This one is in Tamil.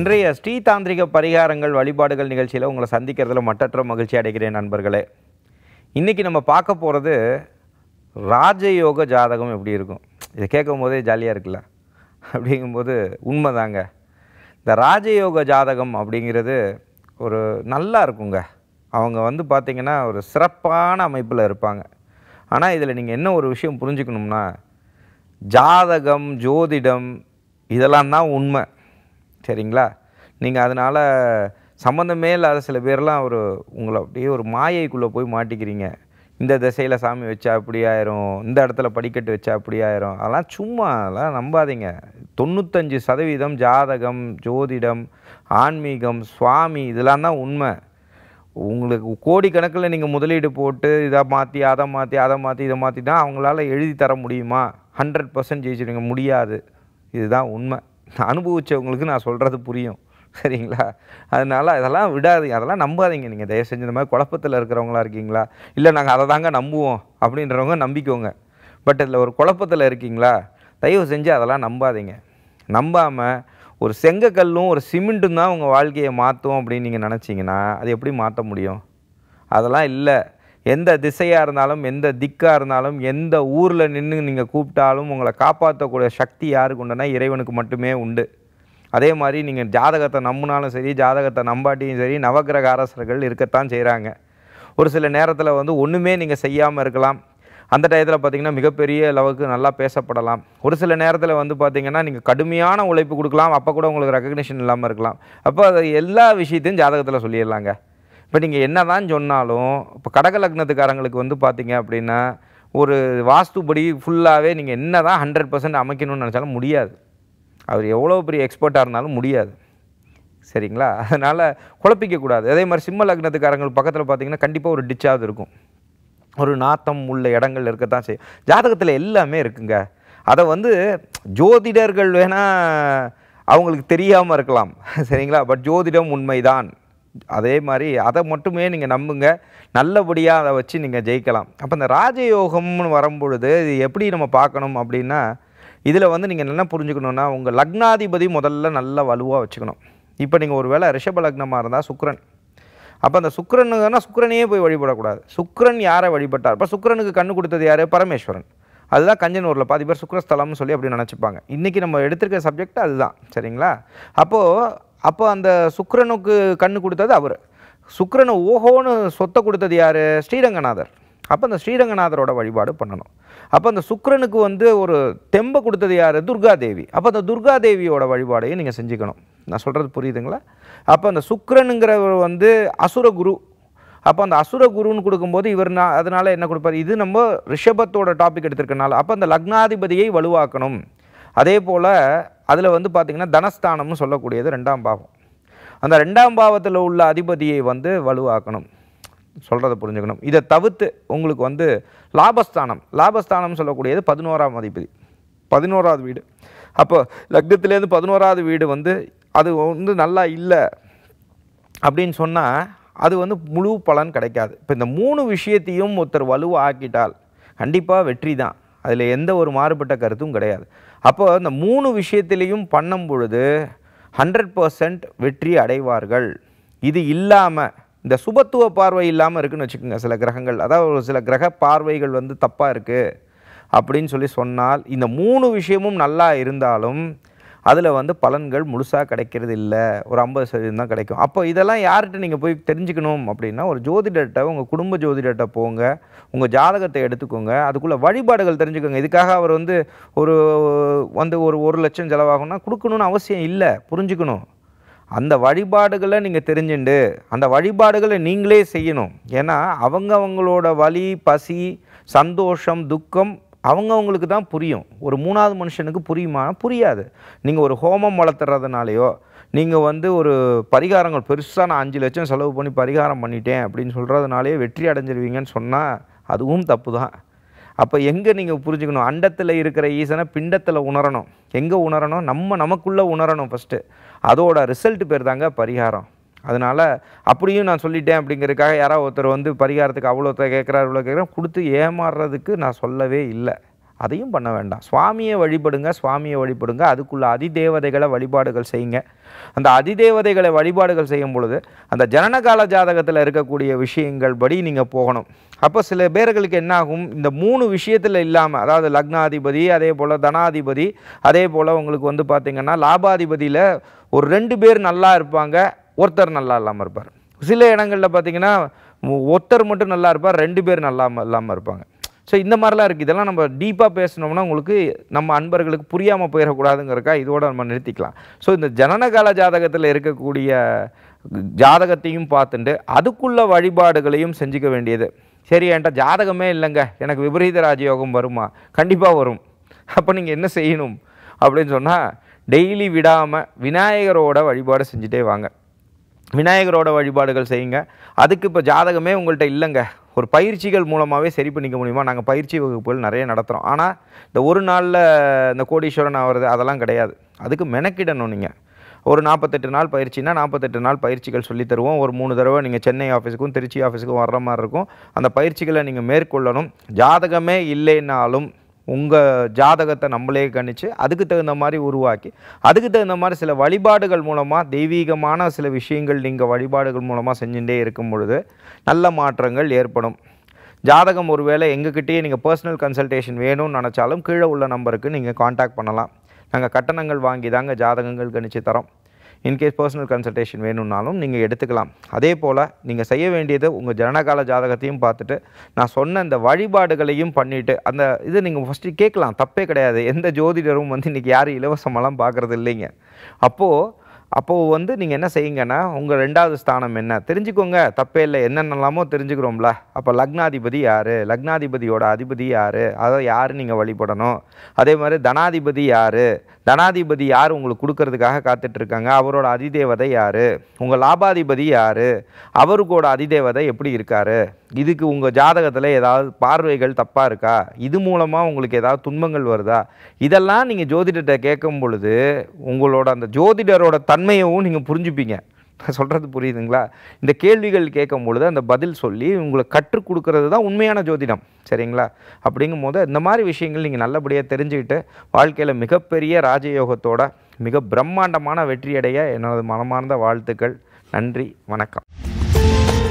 இன்றைய ஸ்ரீ தாந்திரிக பரிகாரங்கள் வழிபாடுகள் நிகழ்ச்சியில் உங்களை சந்திக்கிறதுல மட்டற்ற மகிழ்ச்சி அடைகிறேன் நண்பர்களே இன்றைக்கி நம்ம பார்க்க போகிறது ராஜயோக ஜாதகம் எப்படி இருக்கும் இதை கேட்கும் போதே ஜாலியாக இருக்குல்ல அப்படிங்கும்போது உண்மை தாங்க இந்த ராஜயோக ஜாதகம் அப்படிங்கிறது ஒரு நல்லா இருக்குங்க அவங்க வந்து பார்த்திங்கன்னா ஒரு சிறப்பான அமைப்பில் இருப்பாங்க ஆனால் இதில் நீங்கள் என்ன ஒரு விஷயம் புரிஞ்சுக்கணும்னா ஜாதகம் ஜோதிடம் இதெல்லாம் தான் உண்மை சரிங்களா நீங்கள் அதனால் சம்மந்தமே இல்லாத சில பேர்லாம் ஒரு உங்களை அப்படியே ஒரு மாயைக்குள்ளே போய் மாட்டிக்கிறீங்க இந்த திசையில் சாமி வச்சா அப்படி ஆயிரும் இந்த இடத்துல படிக்கட்டு வச்சா அப்படி ஆயிரும் அதெல்லாம் சும்மா அதெல்லாம் நம்பாதீங்க தொண்ணூத்தஞ்சு சதவீதம் ஜாதகம் ஜோதிடம் ஆன்மீகம் சுவாமி இதெல்லாம் தான் உண்மை உங்களுக்கு கோடிக்கணக்கில் நீங்கள் முதலீடு போட்டு இதை மாற்றி அதை மாற்றி அதை மாற்றி இதை மாற்றி தான் அவங்களால எழுதி தர முடியுமா ஹண்ட்ரட் பர்சன்ட் ஜெயிச்சுடுங்க முடியாது இதுதான் உண்மை அனுபவித்தவங்களுக்கு நான் சொல்கிறது புரியும் சரிங்களா அதனால் அதெல்லாம் விடாதீங்க அதெல்லாம் நம்பாதீங்க நீங்கள் தயவு இந்த மாதிரி குழப்பத்தில் இருக்கிறவங்களா இருக்கீங்களா இல்லை நாங்கள் அதை தாங்க நம்புவோம் அப்படின்றவங்க நம்பிக்கோங்க பட் இதில் ஒரு குழப்பத்தில் இருக்கீங்களா தயவு செஞ்சு அதெல்லாம் நம்பாதீங்க நம்பாமல் ஒரு செங்கக்கல்லும் ஒரு சிமெண்ட்டும் தான் உங்கள் வாழ்க்கையை மாற்றும் அப்படின்னு நீங்கள் நினச்சிங்கன்னா அது எப்படி மாற்ற முடியும் அதெல்லாம் இல்லை எந்த திசையாக இருந்தாலும் எந்த திக்காக இருந்தாலும் எந்த ஊரில் நின்று நீங்கள் கூப்பிட்டாலும் உங்களை காப்பாற்றக்கூடிய சக்தி யாருக்கு உண்டுனா இறைவனுக்கு மட்டுமே உண்டு அதே மாதிரி நீங்கள் ஜாதகத்தை நம்பினாலும் சரி ஜாதகத்தை நம்பாட்டியும் சரி நவகிரக அரசர்கள் இருக்கத்தான் செய்கிறாங்க ஒரு சில நேரத்தில் வந்து ஒன்றுமே நீங்கள் செய்யாமல் இருக்கலாம் அந்த டயத்தில் பார்த்திங்கன்னா மிகப்பெரிய அளவுக்கு நல்லா பேசப்படலாம் ஒரு சில நேரத்தில் வந்து பார்த்திங்கன்னா நீங்கள் கடுமையான உழைப்பு கொடுக்கலாம் அப்போ கூட உங்களுக்கு ரெக்கக்னிஷன் இல்லாமல் இருக்கலாம் அப்போ அது எல்லா விஷயத்தையும் ஜாதகத்தில் சொல்லிடலாங்க இப்போ நீங்கள் என்ன தான் சொன்னாலும் இப்போ கடக லக்னத்துக்காரங்களுக்கு வந்து பார்த்தீங்க அப்படின்னா ஒரு வாஸ்துபடி ஃபுல்லாகவே நீங்கள் என்ன தான் ஹண்ட்ரட் பர்சன்ட் அமைக்கணும்னு நினச்சாலும் முடியாது அவர் எவ்வளோ பெரிய எக்ஸ்பர்ட்டாக இருந்தாலும் முடியாது சரிங்களா அதனால் குழப்பிக்கக்கூடாது அதே மாதிரி சிம்ம லக்னத்துக்காரங்கள் பக்கத்தில் பார்த்தீங்கன்னா கண்டிப்பாக ஒரு டிச்சாவது இருக்கும் ஒரு நாத்தம் உள்ள இடங்கள் இருக்கத்தான் செய்யும் ஜாதகத்தில் எல்லாமே இருக்குங்க அதை வந்து ஜோதிடர்கள் வேணால் அவங்களுக்கு தெரியாமல் இருக்கலாம் சரிங்களா பட் ஜோதிடம் உண்மைதான் அதே மாதிரி அதை மட்டுமே நீங்கள் நம்புங்க நல்லபடியாக அதை வச்சு நீங்கள் ஜெயிக்கலாம் அப்போ இந்த ராஜயோகம்னு வரும்பொழுது இது எப்படி நம்ம பார்க்கணும் அப்படின்னா இதில் வந்து நீங்கள் என்ன புரிஞ்சுக்கணுன்னா உங்கள் லக்னாதிபதி முதல்ல நல்ல வலுவாக வச்சுக்கணும் இப்போ நீங்கள் ஒரு வேளை ரிஷப லக்னமாக இருந்தால் சுக்ரன் அப்போ அந்த சுக்ரனுன்னா சுக்கரனையே போய் வழிபடக்கூடாது சுக்ரன் யாரை வழிபட்டார் இப்போ சுக்கரனுக்கு கண்ணு கொடுத்தது யார் பரமேஸ்வரன் அதுதான் கஞ்சனூரில் பாதி பேர் சுக்ரஸ்தலம்னு சொல்லி அப்படி நினச்சிப்பாங்க இன்றைக்கி நம்ம எடுத்திருக்க சப்ஜெக்ட் அதுதான் சரிங்களா அப்போது அப்போ அந்த சுக்கரனுக்கு கண்ணு கொடுத்தது அவர் சுக்கரனு ஓஹோன்னு சொத்தை கொடுத்தது யார் ஸ்ரீரங்கநாதர் அப்போ அந்த ஸ்ரீரங்கநாதரோட வழிபாடு பண்ணணும் அப்போ அந்த சுக்கரனுக்கு வந்து ஒரு தெம்பை கொடுத்தது யார் துர்காதேவி அப்போ அந்த துர்காதேவியோட வழிபாடையும் நீங்கள் செஞ்சுக்கணும் நான் சொல்கிறது புரியுதுங்களா அப்போ அந்த சுக்கரனுங்கிறவர் வந்து அசுரகுரு அப்போ அந்த அசுர குருன்னு கொடுக்கும்போது இவர் நான் அதனால் என்ன கொடுப்பார் இது நம்ம ரிஷபத்தோட டாபிக் எடுத்திருக்கனால அப்போ அந்த லக்னாதிபதியை வலுவாக்கணும் அதே போல் அதில் வந்து பார்த்திங்கன்னா தனஸ்தானம்னு சொல்லக்கூடியது ரெண்டாம் பாவம் அந்த ரெண்டாம் பாவத்தில் உள்ள அதிபதியை வந்து வலுவாக்கணும் சொல்கிறத புரிஞ்சுக்கணும் இதை தவிர்த்து உங்களுக்கு வந்து லாபஸ்தானம் லாபஸ்தானம்னு சொல்லக்கூடியது பதினோராம் அதிபதி பதினோராவது வீடு அப்போ லக்னத்துலேருந்து பதினோராவது வீடு வந்து அது வந்து நல்லா இல்லை அப்படின்னு சொன்னால் அது வந்து முழு பலன் கிடைக்காது இப்போ இந்த மூணு விஷயத்தையும் ஒருத்தர் வலுவாக்கிட்டால் கண்டிப்பாக வெற்றி தான் அதில் எந்த ஒரு மாறுபட்ட கருத்தும் கிடையாது அப்போ இந்த மூணு விஷயத்திலையும் பண்ணும் பொழுது ஹண்ட்ரட் பர்சன்ட் வெற்றி அடைவார்கள் இது இல்லாமல் இந்த சுபத்துவ பார்வை இல்லாமல் இருக்குதுன்னு வச்சுக்கோங்க சில கிரகங்கள் அதாவது ஒரு சில கிரக பார்வைகள் வந்து தப்பாக இருக்குது அப்படின்னு சொல்லி சொன்னால் இந்த மூணு விஷயமும் நல்லா இருந்தாலும் அதில் வந்து பலன்கள் முழுசாக கிடைக்கிறது இல்லை ஒரு ஐம்பது சதவீதம் தான் கிடைக்கும் அப்போ இதெல்லாம் யார்கிட்ட நீங்கள் போய் தெரிஞ்சுக்கணும் அப்படின்னா ஒரு ஜோதிடர்கிட்ட உங்கள் குடும்ப ஜோதிடர்கிட்ட போங்க உங்கள் ஜாதகத்தை எடுத்துக்கோங்க அதுக்குள்ளே வழிபாடுகள் தெரிஞ்சுக்கோங்க இதுக்காக அவர் வந்து ஒரு வந்து ஒரு ஒரு லட்சம் செலவாகும்னா கொடுக்கணும்னு அவசியம் இல்லை புரிஞ்சுக்கணும் அந்த வழிபாடுகளை நீங்கள் தெரிஞ்சுண்டு அந்த வழிபாடுகளை நீங்களே செய்யணும் ஏன்னா அவங்கவங்களோட வலி பசி சந்தோஷம் துக்கம் அவங்கவுங்களுக்கு தான் புரியும் ஒரு மூணாவது மனுஷனுக்கு புரியுமா புரியாது நீங்கள் ஒரு ஹோமம் வளர்த்துறதுனாலையோ நீங்கள் வந்து ஒரு பரிகாரங்கள் பெருசாக நான் அஞ்சு லட்சம் செலவு பண்ணி பரிகாரம் பண்ணிட்டேன் அப்படின்னு சொல்கிறதுனாலே வெற்றி அடைஞ்சிருவீங்கன்னு சொன்னால் அதுவும் தப்பு தான் அப்போ எங்கே நீங்கள் புரிஞ்சுக்கணும் அண்டத்தில் இருக்கிற ஈசனை பிண்டத்தில் உணரணும் எங்கே உணரணும் நம்ம நமக்குள்ளே உணரணும் ஃபஸ்ட்டு அதோட ரிசல்ட் பேர் தாங்க பரிகாரம் அதனால் அப்படியும் நான் சொல்லிட்டேன் அப்படிங்கிறதுக்காக யாராவது ஒருத்தர் வந்து பரிகாரத்துக்கு அவ்வளோ கேட்குறாரு இவ்வளோ கேட்குறேன் கொடுத்து ஏமாறுறதுக்கு நான் சொல்லவே இல்லை அதையும் பண்ண வேண்டாம் சுவாமியை வழிபடுங்க சுவாமியை வழிபடுங்க அதுக்குள்ளே அதிதேவதைகளை வழிபாடுகள் செய்யுங்க அந்த அதிதேவதைகளை வழிபாடுகள் செய்யும் பொழுது அந்த ஜனனகால ஜாதகத்தில் இருக்கக்கூடிய விஷயங்கள் படி நீங்கள் போகணும் அப்போ சில பேர்களுக்கு என்னாகும் இந்த மூணு விஷயத்தில் இல்லாமல் அதாவது லக்னாதிபதி அதே போல் தனாதிபதி அதே போல் உங்களுக்கு வந்து பார்த்திங்கன்னா லாபாதிபதியில் ஒரு ரெண்டு பேர் நல்லா இருப்பாங்க ஒருத்தர் நல்லா இல்லாமல் இருப்பார் சில இடங்களில் பார்த்தீங்கன்னா ஒருத்தர் மட்டும் நல்லா இருப்பார் ரெண்டு பேர் நல்லா இல்லாமல் இருப்பாங்க ஸோ இந்த மாதிரிலாம் இருக்குது இதெல்லாம் நம்ம டீப்பாக பேசினோம்னா உங்களுக்கு நம்ம அன்பர்களுக்கு புரியாமல் போயிடக்கூடாதுங்கிறக்கா இதோட நம்ம நிறுத்திக்கலாம் ஸோ இந்த ஜனனகால ஜாதகத்தில் இருக்கக்கூடிய ஜாதகத்தையும் பார்த்துட்டு அதுக்குள்ள வழிபாடுகளையும் செஞ்சுக்க வேண்டியது சரி என்கிட்ட ஜாதகமே இல்லைங்க எனக்கு விபரீத ராஜயோகம் வருமா கண்டிப்பாக வரும் அப்போ நீங்கள் என்ன செய்யணும் அப்படின்னு சொன்னால் டெய்லி விடாமல் விநாயகரோட வழிபாடு செஞ்சுட்டே வாங்க விநாயகரோட வழிபாடுகள் செய்யுங்க அதுக்கு இப்போ ஜாதகமே உங்கள்கிட்ட இல்லைங்க ஒரு பயிற்சிகள் மூலமாகவே சரி பண்ணிக்க முடியுமா நாங்கள் பயிற்சி வகுப்புகள் நிறைய நடத்துகிறோம் ஆனால் இந்த ஒரு நாளில் இந்த கோடீஸ்வரன் ஆகிறது அதெல்லாம் கிடையாது அதுக்கு மெனக்கிடணும் நீங்கள் ஒரு நாற்பத்தெட்டு நாள் பயிற்சினா நாற்பத்தெட்டு நாள் பயிற்சிகள் சொல்லி தருவோம் ஒரு மூணு தடவை நீங்கள் சென்னை ஆஃபீஸுக்கும் திருச்சி ஆஃபீஸுக்கும் வர்ற மாதிரி இருக்கும் அந்த பயிற்சிகளை நீங்கள் மேற்கொள்ளணும் ஜாதகமே இல்லைன்னாலும் உங்கள் ஜாதகத்தை நம்மளே கணிச்சு அதுக்கு தகுந்த மாதிரி உருவாக்கி அதுக்கு தகுந்த மாதிரி சில வழிபாடுகள் மூலமாக தெய்வீகமான சில விஷயங்கள் நீங்கள் வழிபாடுகள் மூலமாக செஞ்சுட்டே இருக்கும் பொழுது நல்ல மாற்றங்கள் ஏற்படும் ஜாதகம் ஒருவேளை எங்ககிட்டயே நீங்கள் பர்சனல் கன்சல்டேஷன் வேணும்னு நினச்சாலும் கீழே உள்ள நம்பருக்கு நீங்கள் காண்டாக்ட் பண்ணலாம் நாங்கள் கட்டணங்கள் வாங்கி தாங்க ஜாதகங்கள் கணிச்சு தரோம் இன்கேஸ் பர்சனல் கன்சல்டேஷன் வேணும்னாலும் நீங்கள் எடுத்துக்கலாம் அதே போல் நீங்கள் செய்ய வேண்டியது உங்கள் ஜனனகால ஜாதகத்தையும் பார்த்துட்டு நான் சொன்ன இந்த வழிபாடுகளையும் பண்ணிவிட்டு அந்த இது நீங்கள் ஃபஸ்ட்டு கேட்கலாம் தப்பே கிடையாது எந்த ஜோதிடரும் வந்து இன்றைக்கி யாரும் இலவசமெல்லாம் பார்க்குறது இல்லைங்க அப்போது அப்போது வந்து நீங்கள் என்ன செய்யுங்கன்னா உங்கள் ரெண்டாவது ஸ்தானம் என்ன தெரிஞ்சுக்கோங்க தப்பே இல்லை என்னென்னலாமோ தெரிஞ்சுக்கிறோம்ல அப்போ லக்னாதிபதி யார் லக்னாதிபதியோட அதிபதி யார் அதை யார் நீங்கள் வழிபடணும் அதே மாதிரி தனாதிபதி யார் தனாதிபதி யார் உங்களுக்கு கொடுக்கறதுக்காக காத்துட்ருக்காங்க அவரோட அதிதேவதை யார் உங்கள் லாபாதிபதி யார் அவருக்கோட அதிதேவதை எப்படி இருக்கார் இதுக்கு உங்கள் ஜாதகத்தில் ஏதாவது பார்வைகள் தப்பாக இருக்கா இது மூலமாக உங்களுக்கு ஏதாவது துன்பங்கள் வருதா இதெல்லாம் நீங்கள் ஜோதிடத்தை கேட்கும் பொழுது உங்களோட அந்த ஜோதிடரோட தன்மையவும் நீங்கள் புரிஞ்சுப்பீங்க நான் சொல்கிறது புரியுதுங்களா இந்த கேள்விகள் கேட்கும் பொழுது அந்த பதில் சொல்லி உங்களை கற்றுக் கொடுக்கறது தான் உண்மையான ஜோதிடம் சரிங்களா அப்படிங்கும் போது இந்த மாதிரி விஷயங்கள் நீங்கள் நல்லபடியாக தெரிஞ்சுக்கிட்டு வாழ்க்கையில் மிகப்பெரிய ராஜயோகத்தோட மிக பிரம்மாண்டமான வெற்றியடைய என்னோட மனமார்ந்த வாழ்த்துக்கள் நன்றி வணக்கம்